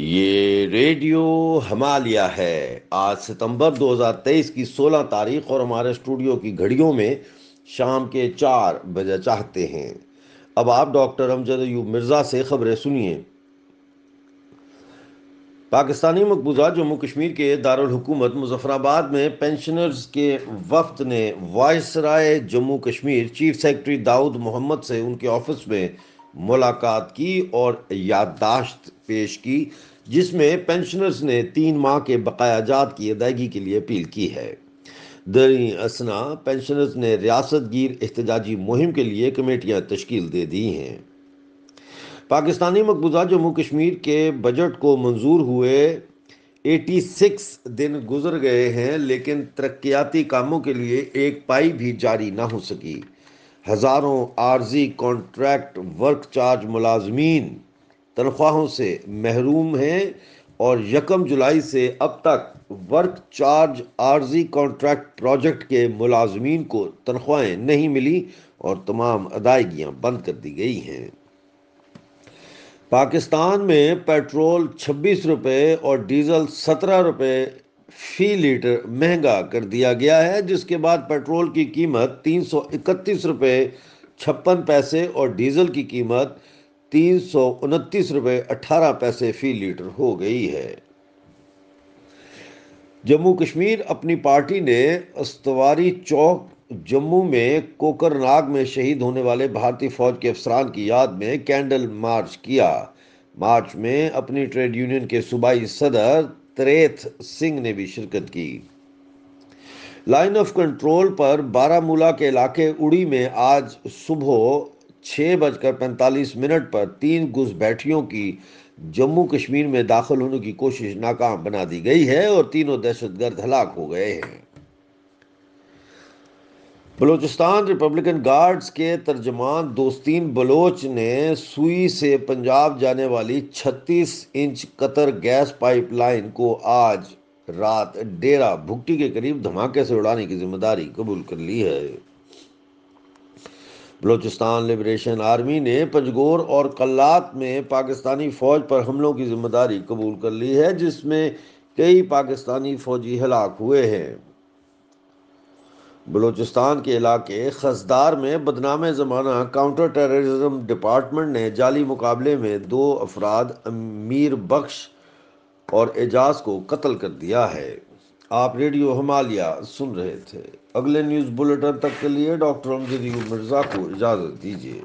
ये रेडियो हमालिया है आज सितंबर 2023 की 16 तारीख और हमारे स्टूडियो की घड़ियों में शाम के चार बजे चाहते हैं अब आप डॉक्टर अमजद अयूब मिर्ज़ा से खबरें सुनिए पाकिस्तानी मकबूजा जम्मू कश्मीर के दारकूमत मुजफ्फराबाद में पेंशनर्स के वफद ने viceroy Jammu Kashmir chief secretary Daud Mohammad से उनके ऑफिस में मुलाकात की और याददाश्त पेश की जिसमें पेंशनर्स ने तीन माह के बकायाजात की अदायगी के लिए अपील की है दरी असना पेंशनर्स ने रियासत गिर एहतजाजी मुहिम के लिए कमेटियां तश्कील दे दी हैं पाकिस्तानी मकबूजा जम्मू कश्मीर के बजट को मंजूर हुए 86 दिन गुजर गए हैं लेकिन तरक्याती कामों के लिए एक पाई भी जारी ना हो सकी हज़ारों आर्जी कॉन्ट्रैक्ट वर्क चार्ज मुलाजमीन तनख्वाहों से महरूम हैं और यकम जुलाई से अब तक वर्क चार्ज आर्जी कॉन्ट्रैक्ट प्रोजेक्ट के मुलाजमीन को तनख्वाहें नहीं मिली और तमाम अदायगियाँ बंद कर दी गई हैं पाकिस्तान में पेट्रोल छब्बीस रुपये और डीजल सत्रह रुपये फी लीटर महंगा कर दिया गया है जिसके बाद पेट्रोल की कीमत तीन सौ इकतीस रुपये छप्पन पैसे और डीजल की कीमत तीन सौ उनतीस रुपये अट्ठारह पैसे फी लीटर हो गई है जम्मू कश्मीर अपनी पार्टी ने अस्तवारी चौक जम्मू में कोकरनाग में शहीद होने वाले भारतीय फौज के अफसरान की याद में कैंडल मार्च किया मार्च में अपनी ट्रेड यूनियन के सूबाई सदर त्रेथ सिंह ने भी शिरकत की लाइन ऑफ कंट्रोल पर बारामूला के इलाके उड़ी में आज सुबह छः बजकर पैंतालीस मिनट पर तीन घुसबैठियों की जम्मू कश्मीर में दाखिल होने की कोशिश नाकाम बना दी गई है और तीनों दहशतगर्द हलाक हो गए हैं बलोचिस्तान रिपब्लिकन गार्ड्स के तर्जमान दोस्तीन बलोच ने सुई से पंजाब जाने वाली 36 इंच कतर गैस पाइपलाइन को आज रात डेरा भुगटी के करीब धमाके से उड़ाने की जिम्मेदारी कबूल कर ली है बलोचिस्तान लिबरेशन आर्मी ने पंजगोर और कल्लात में पाकिस्तानी फौज पर हमलों की जिम्मेदारी कबूल कर ली है जिसमें कई पाकिस्तानी फौजी हलाक हुए हैं बलूचिस्तान के इलाके खसदार में बदनाम ज़माना काउंटर टेररिज्म डिपार्टमेंट ने जाली मुकाबले में दो अफराद अमीर बख्श और एजाज को कत्ल कर दिया है आप रेडियो हमालिया सुन रहे थे अगले न्यूज़ बुलेटिन तक के लिए डॉक्टर अमजदी मिर्ज़ा को इजाज़त दीजिए